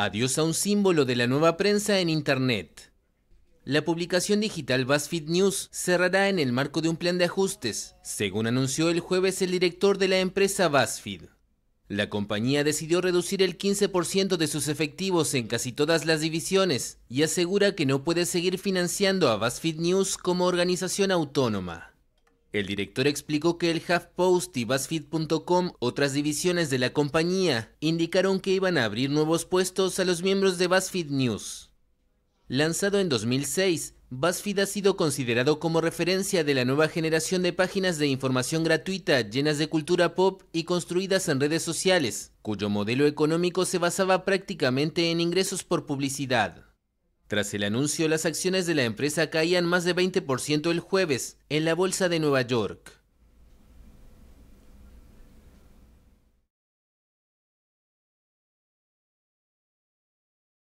Adiós a un símbolo de la nueva prensa en Internet. La publicación digital BuzzFeed News cerrará en el marco de un plan de ajustes, según anunció el jueves el director de la empresa BuzzFeed. La compañía decidió reducir el 15% de sus efectivos en casi todas las divisiones y asegura que no puede seguir financiando a BuzzFeed News como organización autónoma. El director explicó que el HuffPost y BuzzFeed.com, otras divisiones de la compañía, indicaron que iban a abrir nuevos puestos a los miembros de BuzzFeed News. Lanzado en 2006, BuzzFeed ha sido considerado como referencia de la nueva generación de páginas de información gratuita llenas de cultura pop y construidas en redes sociales, cuyo modelo económico se basaba prácticamente en ingresos por publicidad. Tras el anuncio, las acciones de la empresa caían más de 20% el jueves en la Bolsa de Nueva York.